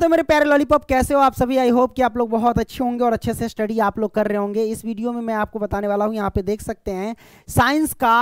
तो मेरे प्यारे लॉलीपॉप कैसे हो आप सभी आई होप कि आप लोग बहुत अच्छे होंगे और अच्छे से स्टडी आप लोग कर रहे होंगे इस वीडियो में मैं आपको बताने वाला हूँ यहाँ पे देख सकते हैं साइंस का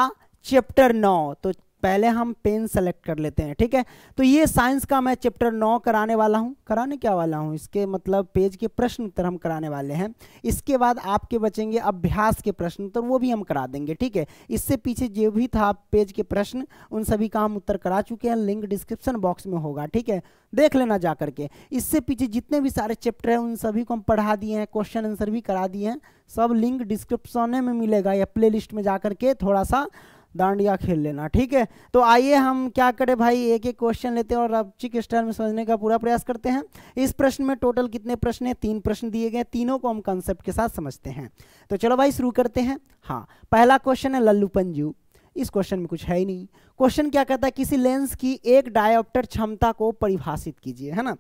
चैप्टर नौ तो पहले हम पेन सेलेक्ट कर लेते हैं ठीक है तो ये साइंस का मैं चैप्टर नौ कराने वाला हूँ कराने क्या वाला हूँ इसके मतलब पेज के प्रश्न उत्तर हम कराने वाले हैं इसके बाद आपके बचेंगे अभ्यास के प्रश्न उत्तर वो भी हम करा देंगे ठीक है इससे पीछे जो भी था पेज के प्रश्न उन सभी का हम उत्तर करा चुके हैं लिंक डिस्क्रिप्शन बॉक्स में होगा ठीक है देख लेना जा करके इससे पीछे जितने भी सारे चैप्टर हैं उन सभी को हम पढ़ा दिए हैं क्वेश्चन आंसर भी करा दिए हैं सब लिंक डिस्क्रिप्शन में मिलेगा या प्लेलिस्ट में जा करके थोड़ा सा दांडिया खेल लेना ठीक है तो आइए हम क्या करें भाई एक एक क्वेश्चन लेते हैं और रबचिक स्टाइल में समझने का पूरा प्रयास करते हैं इस प्रश्न में टोटल कितने प्रश्न हैं तीन प्रश्न दिए गए तीनों को हम कंसेप्ट के साथ समझते हैं तो चलो भाई शुरू करते हैं हाँ पहला क्वेश्चन है लल्लू पंजू इस क्वेश्चन में कुछ है ही नहीं क्वेश्चन क्या कहता है किसी लेंस की एक डायोप्टर क्षमता को परिभाषित कीजिए है ना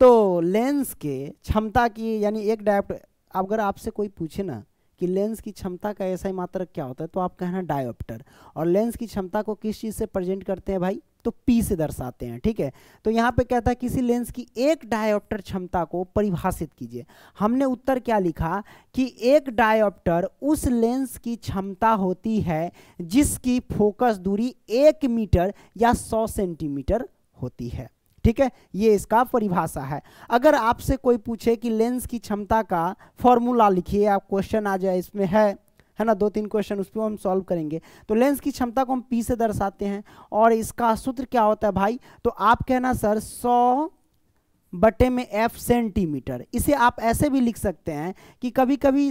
तो लेंस के क्षमता की यानी एक डायोप्टर अगर आपसे कोई पूछे ना कि लेंस की क्षमता का ऐसा ही मात्रक क्या होता है तो आप कहना डायोप्टर और लेंस की क्षमता को किस चीज़ से प्रेजेंट करते हैं भाई तो पी से दर्शाते हैं ठीक है तो यहाँ पे कहता है किसी लेंस की एक डायोप्टर क्षमता को परिभाषित कीजिए हमने उत्तर क्या लिखा कि एक डायोप्टर उस लेंस की क्षमता होती है जिसकी फोकस दूरी एक मीटर या सौ सेंटीमीटर होती है ठीक है ये इसका परिभाषा है अगर आपसे कोई पूछे कि लेंस की क्षमता का फॉर्मूला लिखिए आप क्वेश्चन आ जाए इसमें है है ना दो तीन क्वेश्चन उस पर हम सॉल्व करेंगे तो लेंस की क्षमता को हम पी से दर्शाते हैं और इसका सूत्र क्या होता है भाई तो आप कहना सर सौ बटे में एफ सेंटीमीटर इसे आप ऐसे भी लिख सकते हैं कि कभी कभी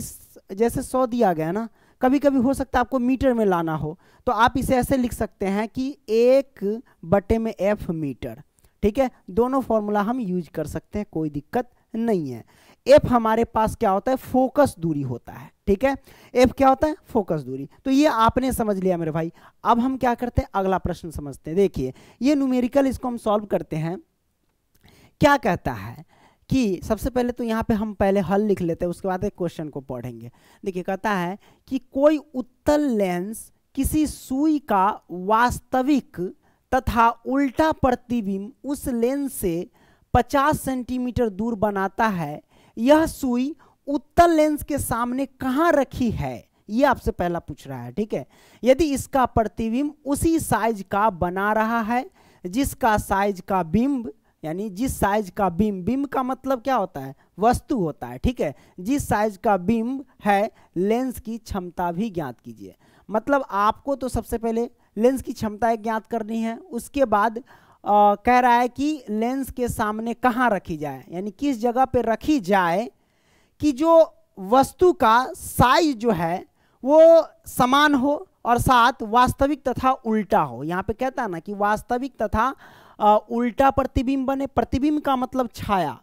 जैसे सौ दिया गया ना कभी कभी हो सकता है आपको मीटर में लाना हो तो आप इसे ऐसे लिख सकते हैं कि एक बटे में एफ मीटर ठीक है दोनों फॉर्मूला हम यूज कर सकते हैं कोई दिक्कत नहीं है एफ हमारे पास क्या होता है फोकस दूरी होता है ठीक है एफ क्या होता है फोकस दूरी तो ये आपने समझ लिया मेरे भाई अब हम क्या करते हैं अगला प्रश्न समझते हैं देखिए ये न्यूमेरिकल इसको हम सॉल्व करते हैं क्या कहता है कि सबसे पहले तो यहाँ पे हम पहले हल लिख लेते हैं उसके बाद एक क्वेश्चन को पढ़ेंगे देखिए कहता है कि कोई उत्तल लेंस किसी सुई का वास्तविक तथा उल्टा प्रतिबिंब उस लेंस से 50 सेंटीमीटर दूर बनाता है यह सुई उत्तर लेंस के सामने कहाँ रखी है ये आपसे पहला पूछ रहा है ठीक है यदि इसका प्रतिबिंब उसी साइज का बना रहा है जिसका साइज का बिंब यानी जिस साइज का बिंब बिंब का मतलब क्या होता है वस्तु होता है ठीक है जिस साइज का बिंब है लेंस की क्षमता भी ज्ञात कीजिए मतलब आपको तो सबसे पहले लेंस की क्षमताएं ज्ञात करनी है उसके बाद आ, कह रहा है कि लेंस के सामने कहाँ रखी जाए यानी किस जगह पे रखी जाए कि जो वस्तु का साइज जो है वो समान हो और साथ वास्तविक तथा उल्टा हो यहाँ पे कहता है ना कि वास्तविक तथा आ, उल्टा प्रतिबिंब बने प्रतिबिंब का मतलब छाया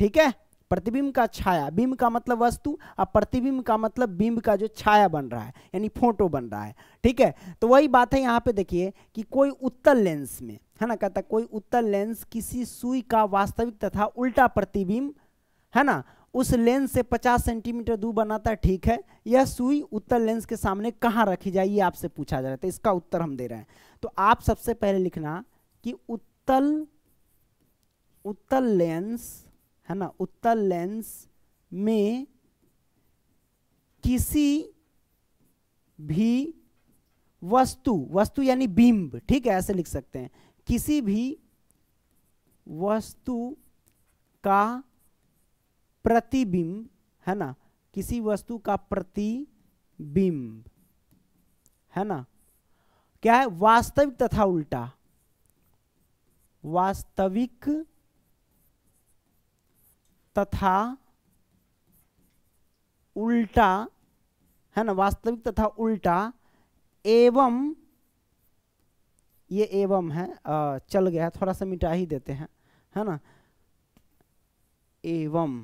ठीक है प्रतिबिंब का छाया बिंब का मतलब वस्तु और प्रतिबिंब का मतलब बिंब का जो छाया बन रहा है यानी फोटो बन रहा है ठीक है तो वही बात है यहाँ पे देखिए कि कोई उत्तल लेंस में है ना कहता कोई उत्तल लेंस किसी सुई का वास्तविक तथा उल्टा प्रतिबिंब है ना उस लेंस से 50 सेंटीमीटर दूर बनाता है ठीक है यह सुई उत्तर लेंस के सामने कहाँ रखी जाए ये आपसे पूछा जा रहा था तो इसका उत्तर हम दे रहे हैं तो आप सबसे पहले लिखना कि उत्तल उत्तल लेंस है ना उत्तल लेंस में किसी भी वस्तु वस्तु यानी बिंब ठीक है ऐसे लिख सकते हैं किसी भी वस्तु का प्रतिबिंब है ना किसी वस्तु का प्रतिबिंब है ना क्या है वास्तविक तथा उल्टा वास्तविक तथा उल्टा है ना वास्तविक तथा उल्टा एवं ये एवं है आ, चल गया थोड़ा सा मिटा ही देते हैं है ना एवं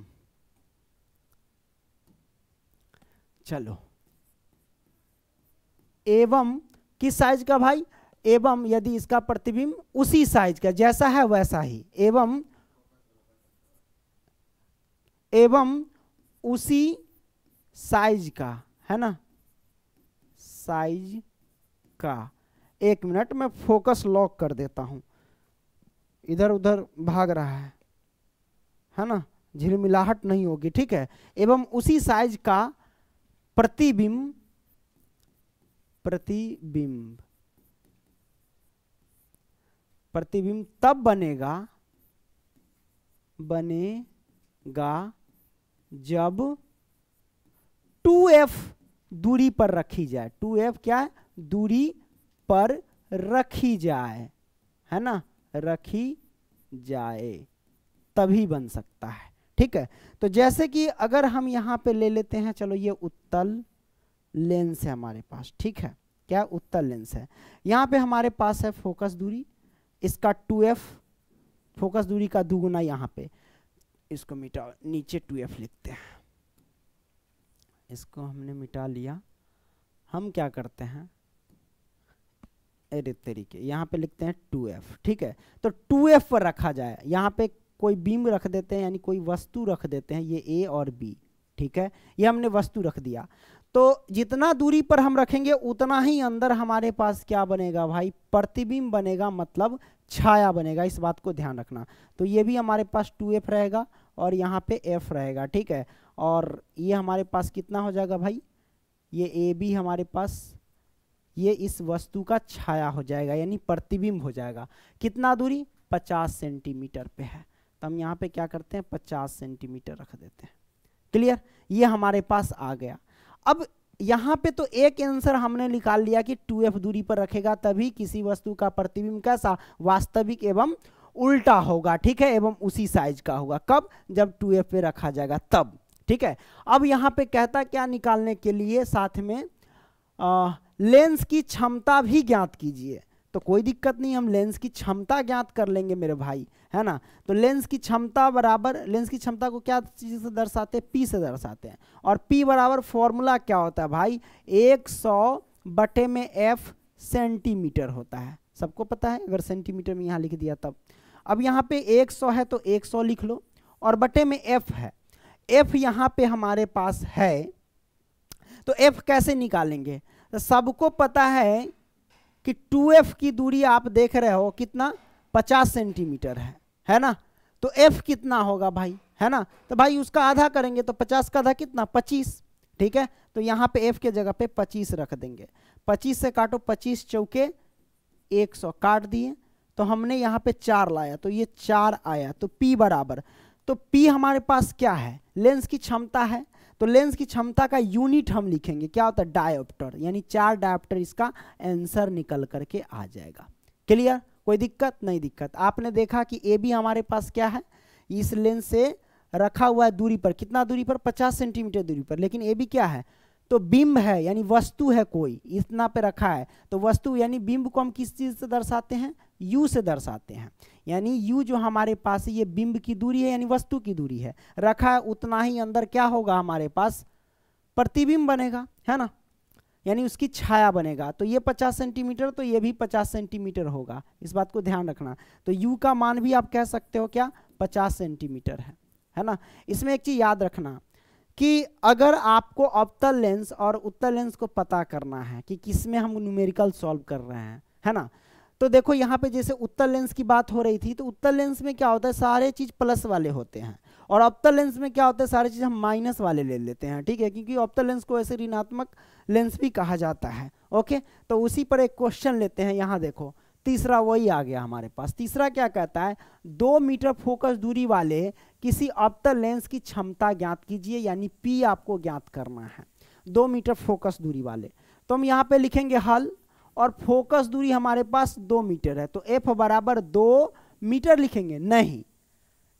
चलो एवं किस साइज का भाई एवं यदि इसका प्रतिबिंब उसी साइज का जैसा है वैसा ही एवं एवं उसी साइज का है ना साइज का एक मिनट में फोकस लॉक कर देता हूँ इधर उधर भाग रहा है है ना झिलमिलाहट नहीं होगी ठीक है एवं उसी साइज का प्रतिबिंब प्रतिबिंब प्रतिबिंब तब बनेगा बनेगा जब 2f दूरी पर रखी जाए 2f क्या है दूरी पर रखी जाए है ना रखी जाए तभी बन सकता है ठीक है तो जैसे कि अगर हम यहां पे ले लेते हैं चलो ये उत्तल लेंस है हमारे पास ठीक है क्या उत्तल लेंस है यहां पे हमारे पास है फोकस दूरी इसका 2f फोकस दूरी का दुगुना यहां पे इसको मिटाओ नीचे टू एफ लिखते हैं इसको हमने मिटा लिया हम क्या करते हैं अरे तरीके यहाँ पे लिखते हैं टू एफ ठीक है तो टू एफ पर रखा जाए यहाँ पे कोई बीम रख देते हैं यानी कोई वस्तु रख देते हैं ये ए और बी ठीक है ये हमने वस्तु रख दिया तो जितना दूरी पर हम रखेंगे उतना ही अंदर हमारे पास क्या बनेगा भाई प्रतिबिंब बनेगा मतलब छाया बनेगा इस बात को ध्यान रखना तो ये भी हमारे पास टू एफ रहेगा और यहाँ पे एफ रहेगा ठीक है और ये हमारे पास कितना हो जाएगा भाई ये ए बी हमारे पास ये इस वस्तु का छाया हो जाएगा यानी प्रतिबिंब हो जाएगा कितना दूरी 50 सेंटीमीटर पे है तो हम यहाँ पे क्या करते हैं 50 सेंटीमीटर रख देते हैं क्लियर ये हमारे पास आ गया अब यहाँ पे तो एक आंसर हमने निकाल लिया कि टू एफ दूरी पर रखेगा तभी किसी वस्तु का प्रतिबिंब कैसा वास्तविक एवं उल्टा होगा ठीक है एवं उसी साइज का होगा कब जब टू एफ पे रखा जाएगा तब ठीक है अब यहाँ पे कहता क्या निकालने के लिए साथ में आ, लेंस की क्षमता भी ज्ञात कीजिए तो कोई दिक्कत नहीं हम लेंस की क्षमता ज्ञात कर लेंगे मेरे भाई है ना तो लेंस की क्षमता बराबर लेंस की क्षमता को क्या चीज़ से दर्शाते हैं पी से दर्शाते हैं और पी बराबर फॉर्मूला क्या होता है भाई एक सौ बटे में एफ सेंटीमीटर होता है सबको पता है अगर सेंटीमीटर में यहाँ लिख दिया तब अब यहाँ पे 100 है तो 100 लिख लो और बटे में f है f यहाँ पे हमारे पास है तो f कैसे निकालेंगे तो सबको पता है कि 2f की दूरी आप देख रहे हो कितना 50 सेंटीमीटर है है ना तो f कितना होगा भाई है ना तो भाई उसका आधा करेंगे तो 50 का आधा कितना 25 ठीक है तो यहाँ पे f के जगह पे 25 रख देंगे 25 से काटो 25 चौके 100 काट दिए तो हमने यहाँ पे चार लाया तो ये चार आया तो p बराबर तो p हमारे पास क्या है लेंस की क्षमता है तो लेंस की क्षमता का यूनिट हम लिखेंगे क्या होता है डायोप्टर यानी चार डायोप्टर इसका आंसर निकल करके आ जाएगा क्लियर कोई दिक्कत नहीं दिक्कत आपने देखा कि ए बी हमारे पास क्या है इस लेंस से रखा हुआ है दूरी पर कितना दूरी पर 50 सेंटीमीटर दूरी पर लेकिन ए बी क्या है तो बिंब है यानी वस्तु है कोई इतना पे रखा है तो वस्तु यानी बिंब को हम किस चीज़ से दर्शाते हैं यू से दर्शाते हैं यानी यू जो हमारे पास ये बिंब की दूरी है यानी वस्तु की दूरी है रखा है उतना ही अंदर क्या होगा हमारे पास प्रतिबिंब बनेगा है ना यानी उसकी छाया बनेगा तो ये 50 सेंटीमीटर तो ये भी 50 सेंटीमीटर होगा इस बात को ध्यान रखना तो यू का मान भी आप कह सकते हो क्या 50 सेंटीमीटर है है ना इसमें एक चीज़ याद रखना कि अगर आपको अवतल लेंस और उत्तर लेंस को पता करना है कि किस में हम न्यूमेरिकल सॉल्व कर रहे हैं है ना तो देखो यहाँ पे जैसे उत्तर लेंस की बात हो रही थी तो उत्तर लेंस में क्या होता है सारे चीज़ प्लस वाले होते हैं और अवतल लेंस में क्या होता है सारी चीज़ हम माइनस वाले ले लेते हैं ठीक है क्योंकि अवतल लेंस को ऐसे ऋणात्मक लेंस भी कहा जाता है ओके तो उसी पर एक क्वेश्चन लेते हैं यहाँ देखो तीसरा वही आ गया हमारे पास तीसरा क्या कहता है दो मीटर फोकस दूरी वाले किसी अवतल लेंस की क्षमता ज्ञात कीजिए यानी पी आपको ज्ञात करना है दो मीटर फोकस दूरी वाले तो हम यहाँ पे लिखेंगे हल और फोकस दूरी हमारे पास दो मीटर है तो एफ बराबर दो मीटर लिखेंगे नहीं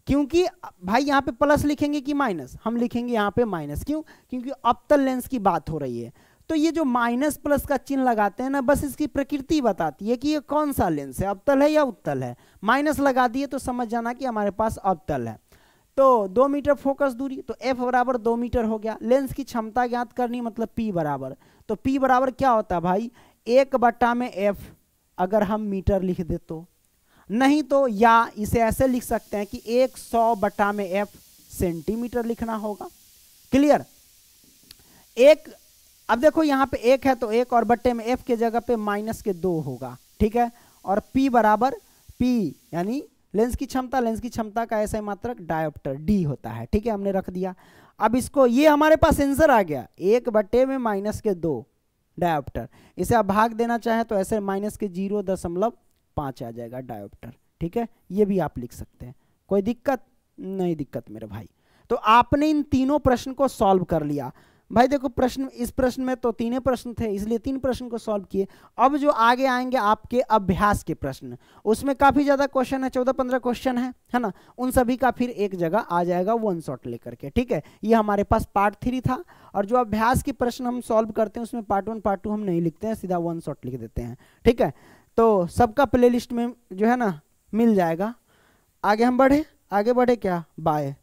क्योंकि भाई यहाँ पे प्लस लिखेंगे कि माइनस हम लिखेंगे यहाँ पे माइनस क्यों क्योंकि अबतल लेंस की बात हो रही है तो ये जो माइनस प्लस का चिन्ह लगाते हैं ना बस इसकी प्रकृति बताती है कि ये कौन सा लेंस है अबतल है या उत्तल है माइनस लगा दिए तो समझ जाना कि हमारे पास अबतल है तो दो मीटर फोकस दूरी तो एफ बराबर दो मीटर हो गया लेंस की क्षमता ज्ञात करनी मतलब पी बराबर तो पी बराबर क्या होता है भाई एक बट्टा में एफ अगर हम मीटर लिख दे तो नहीं तो या इसे ऐसे लिख सकते हैं कि एक सौ बट्टा में एफ सेंटीमीटर लिखना होगा क्लियर एक अब देखो यहां पे एक है तो एक और बट्टे में एफ के जगह पे माइनस के दो होगा ठीक है और पी बराबर पी यानी लेंस की क्षमता लेंस की क्षमता का ऐसा मात्रक डायोप्टर डी होता है ठीक है हमने रख दिया अब इसको ये हमारे पास आंसर आ गया एक बट्टे में माइनस के दो डायोप्टर इसे आप भाग देना चाहें तो ऐसे माइनस के जीरो दशमलव पाँच आ जाएगा डायोप्टर ठीक है ये भी आप लिख सकते हैं कोई दिक्कत नहीं दिक्कत मेरे भाई तो आपने इन तीनों प्रश्न को सॉल्व कर लिया भाई देखो प्रश्न इस प्रश्न में तो तीन प्रश्न थे इसलिए तीन प्रश्न को सॉल्व किए अब जो आगे आएंगे आपके अभ्यास के प्रश्न उसमें काफ़ी ज़्यादा क्वेश्चन है चौदह पंद्रह क्वेश्चन है है ना उन सभी का फिर एक जगह आ जाएगा वन शॉट लेकर के ठीक है ये हमारे पास पार्ट थ्री था और जो अभ्यास के प्रश्न हम सॉल्व करते हैं उसमें पार्ट वन पार्ट टू हम नहीं लिखते हैं सीधा वन शॉट लिख देते हैं ठीक है तो सबका प्ले में जो है ना मिल जाएगा आगे हम बढ़े आगे बढ़े क्या बाय